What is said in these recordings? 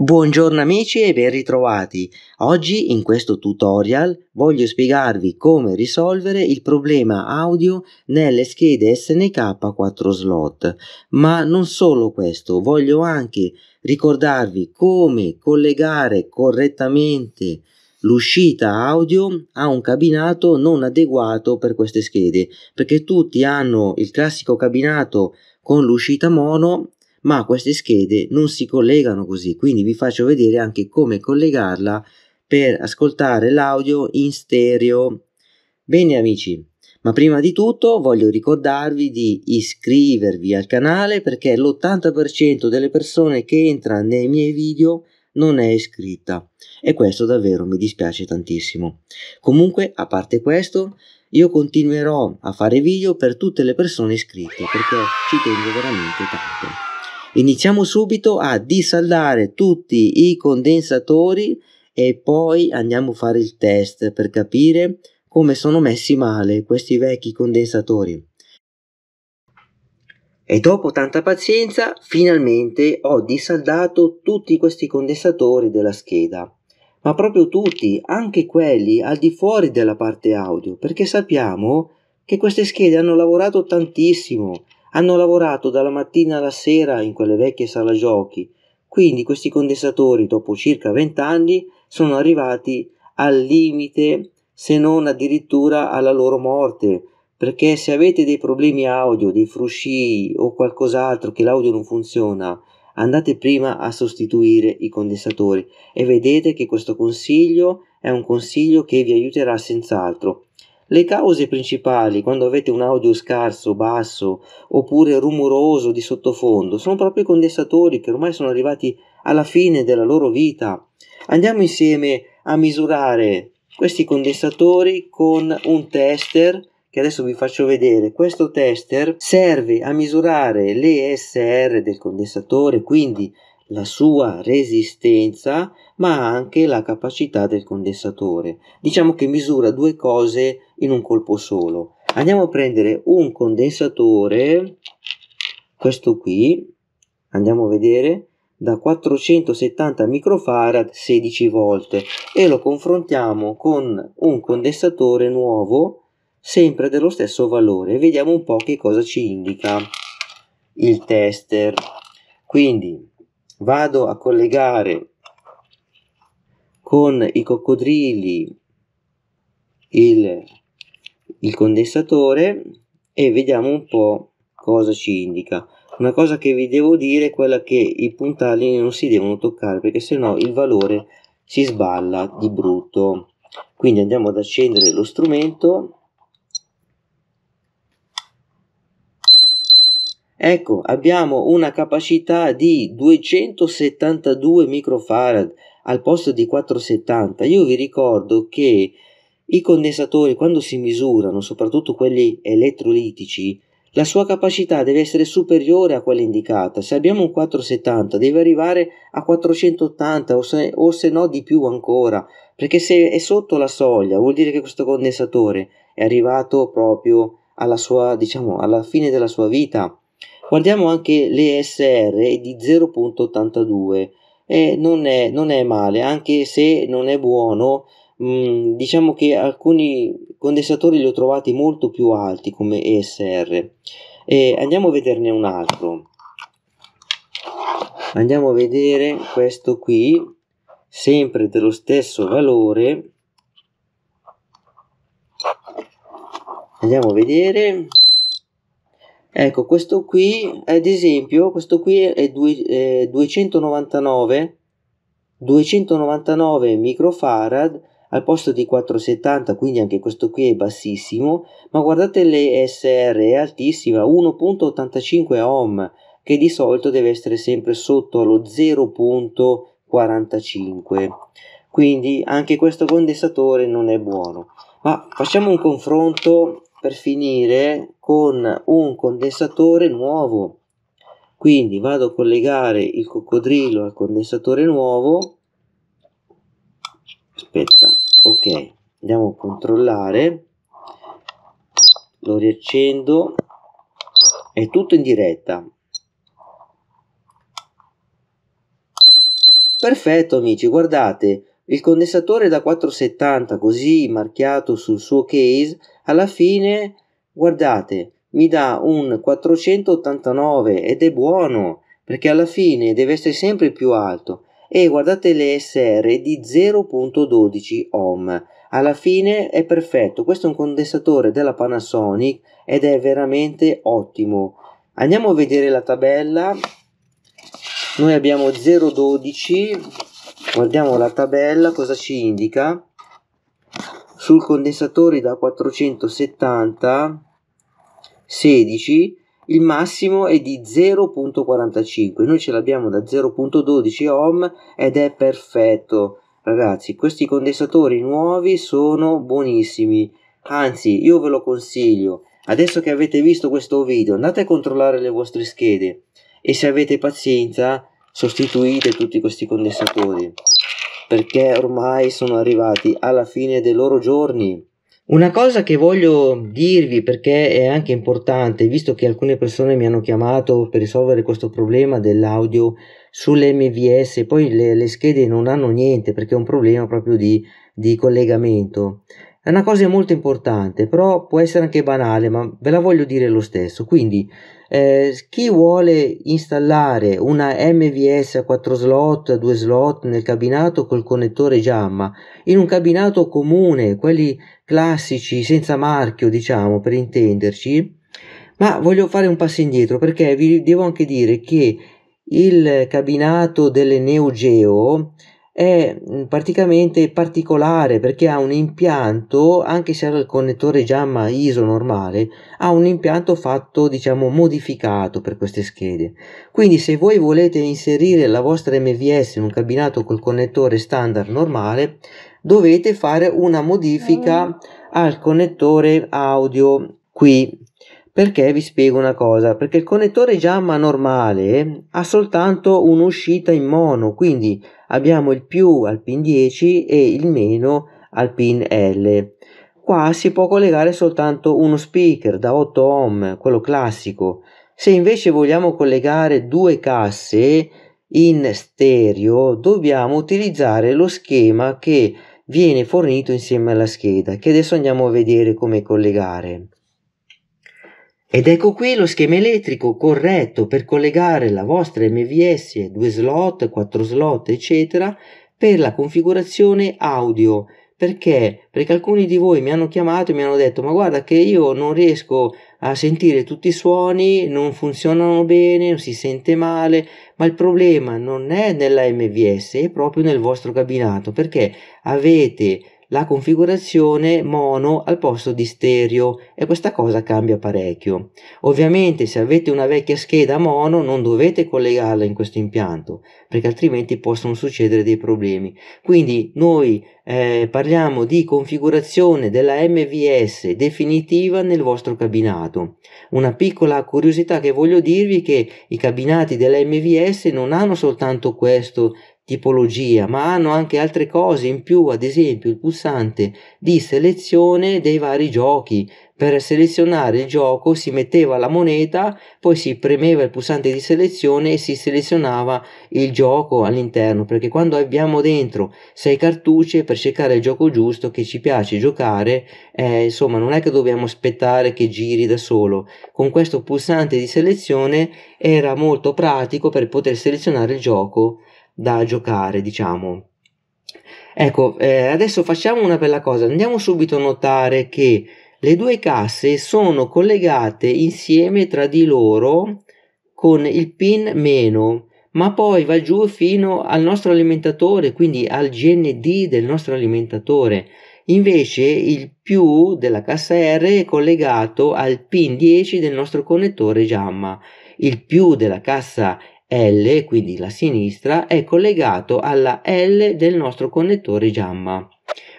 Buongiorno amici e ben ritrovati. Oggi in questo tutorial voglio spiegarvi come risolvere il problema audio nelle schede SNK 4 slot. Ma non solo questo, voglio anche ricordarvi come collegare correttamente l'uscita audio ha un cabinato non adeguato per queste schede perché tutti hanno il classico cabinato con l'uscita mono ma queste schede non si collegano così quindi vi faccio vedere anche come collegarla per ascoltare l'audio in stereo bene amici ma prima di tutto voglio ricordarvi di iscrivervi al canale perché l'80% delle persone che entra nei miei video non è iscritta e questo davvero mi dispiace tantissimo. Comunque, a parte questo, io continuerò a fare video per tutte le persone iscritte perché ci tengo veramente tanto. Iniziamo subito a disaldare tutti i condensatori e poi andiamo a fare il test per capire come sono messi male questi vecchi condensatori. E dopo tanta pazienza finalmente ho disaldato tutti questi condensatori della scheda ma proprio tutti, anche quelli al di fuori della parte audio, perché sappiamo che queste schede hanno lavorato tantissimo, hanno lavorato dalla mattina alla sera in quelle vecchie sala giochi, quindi questi condensatori dopo circa 20 anni sono arrivati al limite se non addirittura alla loro morte, perché se avete dei problemi audio, dei frusci o qualcos'altro che l'audio non funziona, andate prima a sostituire i condensatori e vedete che questo consiglio è un consiglio che vi aiuterà senz'altro. Le cause principali quando avete un audio scarso, basso oppure rumoroso di sottofondo sono proprio i condensatori che ormai sono arrivati alla fine della loro vita. Andiamo insieme a misurare questi condensatori con un tester che adesso vi faccio vedere. Questo tester serve a misurare l'ESR del condensatore, quindi la sua resistenza ma anche la capacità del condensatore. Diciamo che misura due cose in un colpo solo. Andiamo a prendere un condensatore, questo qui, andiamo a vedere, da 470 microfarad 16 volt e lo confrontiamo con un condensatore nuovo sempre dello stesso valore vediamo un po' che cosa ci indica il tester quindi vado a collegare con i coccodrilli il, il condensatore e vediamo un po' cosa ci indica. Una cosa che vi devo dire è quella che i puntali non si devono toccare perché sennò il valore si sballa di brutto. Quindi andiamo ad accendere lo strumento Ecco, abbiamo una capacità di 272 microfarad al posto di 470. Io vi ricordo che i condensatori quando si misurano, soprattutto quelli elettrolitici, la sua capacità deve essere superiore a quella indicata. Se abbiamo un 470 deve arrivare a 480 o se, o se, no di più ancora, perché se è sotto la soglia vuol dire che questo condensatore è arrivato proprio alla sua, diciamo, alla fine della sua vita. Guardiamo anche l'ESR di 0.82 e eh, non è, non è male, anche se non è buono, mh, mm, diciamo che alcuni condensatori li ho trovati molto più alti come ESR. E eh, andiamo a vederne un altro. Andiamo a vedere questo qui, sempre dello stesso valore. Andiamo a vedere Ecco, questo qui, ad esempio, questo qui è 299, 299 microfarad al posto di 470, quindi anche questo qui è bassissimo, ma guardate l'ESR è altissima, 1.85 ohm, che di solito deve essere sempre sotto lo 0.45. Quindi anche questo condensatore non è buono. Ma facciamo un confronto per finire con un condensatore nuovo quindi vado a collegare il coccodrillo al condensatore nuovo aspetta ok andiamo a controllare lo riaccendo è tutto in diretta perfetto amici guardate il condensatore da 470 così marchiato sul suo case alla fine guardate mi dà un 489 ed è buono perché alla fine deve essere sempre più alto e guardate le SR di 0.12 ohm alla fine è perfetto questo è un condensatore della Panasonic ed è veramente ottimo andiamo a vedere la tabella noi abbiamo 012 guardiamo la tabella cosa ci indica sul condensatore da 470 16 il massimo è di 0.45 noi ce l'abbiamo da 0.12 ohm ed è perfetto ragazzi questi condensatori nuovi sono buonissimi anzi io ve lo consiglio adesso che avete visto questo video andate a controllare le vostre schede e se avete pazienza sostituite tutti questi condensatori perché ormai sono arrivati alla fine dei loro giorni. Una cosa che voglio dirvi perché è anche importante, visto che alcune persone mi hanno chiamato per risolvere questo problema dell'audio sulle MVS, poi le, le schede non hanno niente perché è un problema proprio di, di collegamento. È una cosa molto importante, però può essere anche banale, ma ve la voglio dire lo stesso. Quindi, eh, chi vuole installare una MVS a 4 slot, 2 slot nel cabinato col connettore JAMMA, in un cabinato comune, quelli classici, senza marchio, diciamo, per intenderci, ma voglio fare un passo indietro perché vi devo anche dire che il cabinato delle Neo Geo è mm, praticamente particolare perché ha un impianto, anche se ha il connettore JAMA ISO normale, ha un impianto fatto, diciamo, modificato per queste schede. Quindi se voi volete inserire la vostra MVS in un cabinato col connettore standard normale, dovete fare una modifica ah. al connettore audio qui perché vi spiego una cosa, perché il connettore jamma normale ha soltanto un'uscita in mono, quindi abbiamo il più al pin 10 e il meno al pin L. Qua si può collegare soltanto uno speaker da 8 ohm, quello classico. Se invece vogliamo collegare due casse in stereo, dobbiamo utilizzare lo schema che viene fornito insieme alla scheda, che adesso andiamo a vedere come collegare. Ed ecco qui lo schema elettrico corretto per collegare la vostra MVS 2 slot, 4 slot, eccetera, per la configurazione audio. Perché? Perché alcuni di voi mi hanno chiamato e mi hanno detto: Ma guarda, che io non riesco a sentire tutti i suoni, non funzionano bene, non si sente male. Ma il problema non è nella MVS, è proprio nel vostro cabinato perché avete la configurazione mono al posto di stereo e questa cosa cambia parecchio. Ovviamente se avete una vecchia scheda mono non dovete collegarla in questo impianto perché altrimenti possono succedere dei problemi. Quindi noi eh, parliamo di configurazione della MVS definitiva nel vostro cabinato. Una piccola curiosità che voglio dirvi è che i cabinati della MVS non hanno soltanto questo tipologia, ma hanno anche altre cose in più, ad esempio il pulsante di selezione dei vari giochi. Per selezionare il gioco si metteva la moneta, poi si premeva il pulsante di selezione e si selezionava il gioco all'interno, perché quando abbiamo dentro sei cartucce per cercare il gioco giusto che ci piace giocare, eh, insomma non è che dobbiamo aspettare che giri da solo. Con questo pulsante di selezione era molto pratico per poter selezionare il gioco da giocare, diciamo. Ecco, eh, adesso facciamo una bella cosa, andiamo subito a notare che le due casse sono collegate insieme tra di loro con il pin meno, ma poi va giù fino al nostro alimentatore, quindi al GND del nostro alimentatore. Invece il più della cassa R è collegato al pin 10 del nostro connettore Jamma. Il più della cassa l, quindi la sinistra, è collegato alla L del nostro connettore Jamma.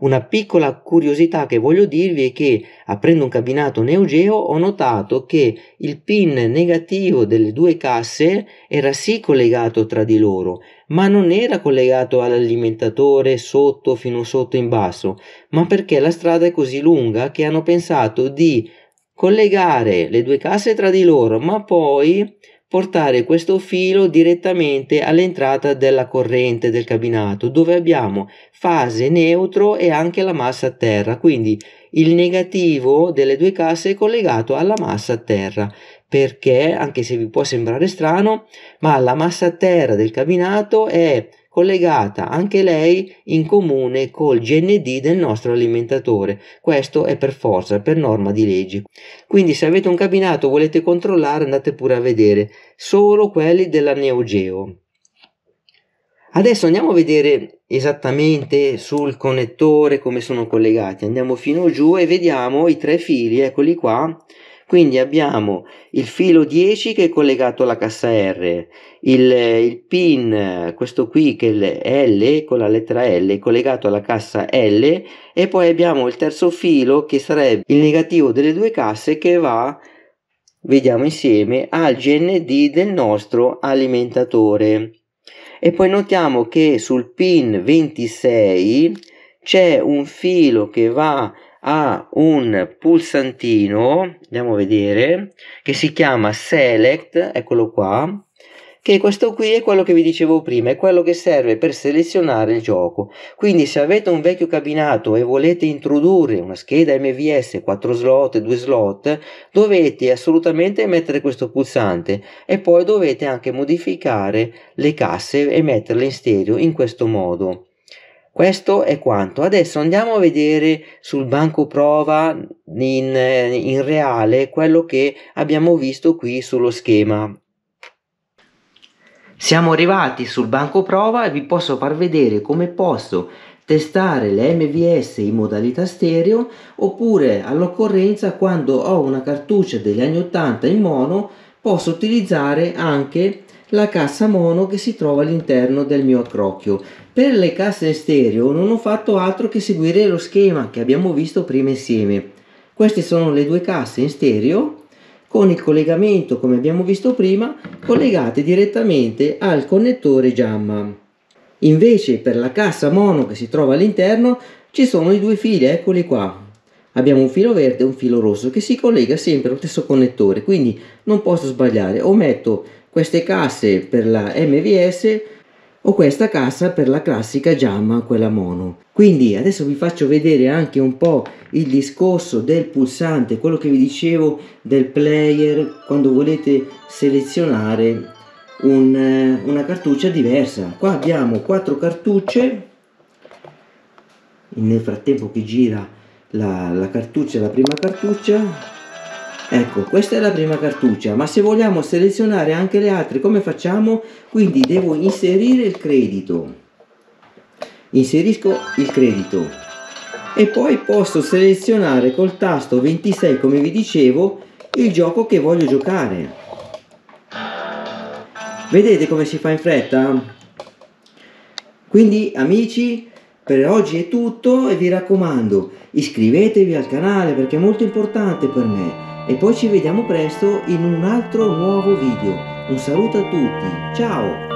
Una piccola curiosità che voglio dirvi è che aprendo un cabinato Neogeo ho notato che il pin negativo delle due casse era sì collegato tra di loro, ma non era collegato all'alimentatore sotto fino sotto in basso, ma perché la strada è così lunga che hanno pensato di collegare le due casse tra di loro, ma poi portare questo filo direttamente all'entrata della corrente del cabinato dove abbiamo fase neutro e anche la massa a terra quindi il negativo delle due casse è collegato alla massa a terra perché anche se vi può sembrare strano ma la massa a terra del cabinato è collegata anche lei in comune col GND del nostro alimentatore. Questo è per forza, per norma di legge. Quindi se avete un cabinato e volete controllare andate pure a vedere solo quelli della Neogeo. Adesso andiamo a vedere esattamente sul connettore come sono collegati. Andiamo fino giù e vediamo i tre fili, eccoli qua, quindi abbiamo il filo 10 che è collegato alla cassa R, il, il pin, questo qui che è L con la lettera L è collegato alla cassa L e poi abbiamo il terzo filo che sarebbe il negativo delle due casse che va, vediamo insieme, al GND del nostro alimentatore. E poi notiamo che sul pin 26 c'è un filo che va ha un pulsantino, andiamo a vedere, che si chiama Select, eccolo qua, che questo qui è quello che vi dicevo prima, è quello che serve per selezionare il gioco. Quindi se avete un vecchio cabinato e volete introdurre una scheda MVS 4 slot, 2 slot, dovete assolutamente mettere questo pulsante e poi dovete anche modificare le casse e metterle in stereo in questo modo. Questo è quanto. Adesso andiamo a vedere sul banco prova in, in reale quello che abbiamo visto qui sullo schema. Siamo arrivati sul banco prova e vi posso far vedere come posso testare le MVS in modalità stereo oppure all'occorrenza quando ho una cartuccia degli anni 80 in mono posso utilizzare anche la cassa mono che si trova all'interno del mio accrocchio. Per le casse stereo non ho fatto altro che seguire lo schema che abbiamo visto prima insieme. Queste sono le due casse in stereo con il collegamento, come abbiamo visto prima, collegate direttamente al connettore JAMMA. Invece per la cassa mono che si trova all'interno ci sono i due fili, eccoli qua. Abbiamo un filo verde e un filo rosso che si collega sempre allo stesso connettore, quindi non posso sbagliare. O metto queste casse per la MVS o questa cassa per la classica Jamma, quella mono. Quindi adesso vi faccio vedere anche un po' il discorso del pulsante, quello che vi dicevo del player quando volete selezionare un, eh, una cartuccia diversa. Qua abbiamo quattro cartucce, nel frattempo che gira la, la cartuccia, la prima cartuccia, Ecco, questa è la prima cartuccia, ma se vogliamo selezionare anche le altre, come facciamo? Quindi devo inserire il credito. Inserisco il credito. E poi posso selezionare col tasto 26, come vi dicevo, il gioco che voglio giocare. Vedete come si fa in fretta? Quindi amici, per oggi è tutto e vi raccomando, iscrivetevi al canale perché è molto importante per me e poi ci vediamo presto in un altro nuovo video. Un saluto a tutti, ciao!